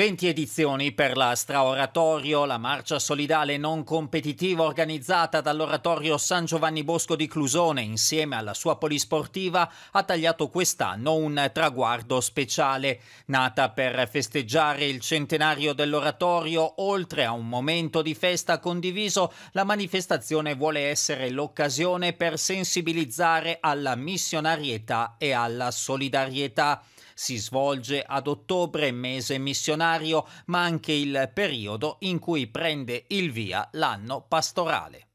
20 edizioni per la Straoratorio, la marcia solidale non competitiva organizzata dall'Oratorio San Giovanni Bosco di Clusone insieme alla sua polisportiva ha tagliato quest'anno un traguardo speciale. Nata per festeggiare il centenario dell'Oratorio, oltre a un momento di festa condiviso, la manifestazione vuole essere l'occasione per sensibilizzare alla missionarietà e alla solidarietà. Si svolge ad ottobre, mese missionario, ma anche il periodo in cui prende il via l'anno pastorale.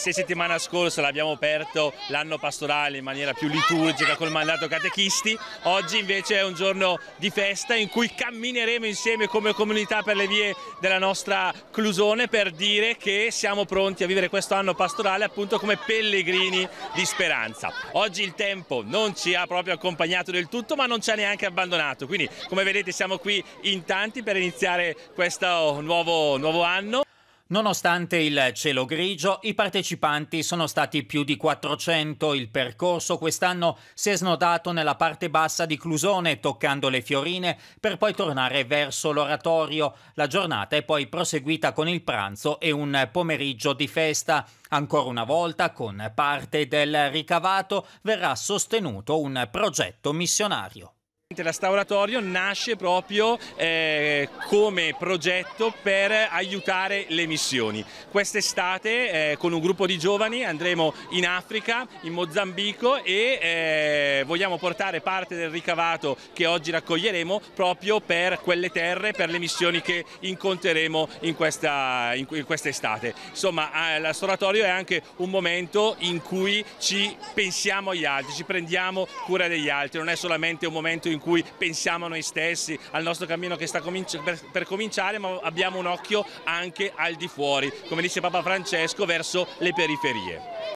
Se settimana scorsa l'abbiamo aperto l'anno pastorale in maniera più liturgica col mandato catechisti, oggi invece è un giorno di festa in cui cammineremo insieme come comunità per le vie della nostra Clusone per dire che siamo pronti a vivere questo anno pastorale appunto come pellegrini di speranza. Oggi il tempo non ci ha proprio accompagnato del tutto ma non ci ha neanche abbandonato, quindi come vedete siamo qui in tanti per iniziare questo nuovo, nuovo anno. Nonostante il cielo grigio, i partecipanti sono stati più di 400. Il percorso quest'anno si è snodato nella parte bassa di Clusone, toccando le fiorine, per poi tornare verso l'oratorio. La giornata è poi proseguita con il pranzo e un pomeriggio di festa. Ancora una volta, con parte del ricavato, verrà sostenuto un progetto missionario. L'astauratorio nasce proprio eh, come progetto per aiutare le missioni. Quest'estate eh, con un gruppo di giovani andremo in Africa, in Mozambico e eh, vogliamo portare parte del ricavato che oggi raccoglieremo proprio per quelle terre, per le missioni che incontreremo in questa in, in quest'estate. Insomma eh, l'astauratorio è anche un momento in cui ci pensiamo agli altri, ci prendiamo cura degli altri, non è solamente un momento in in cui pensiamo a noi stessi, al nostro cammino che sta per cominciare, ma abbiamo un occhio anche al di fuori, come dice Papa Francesco, verso le periferie.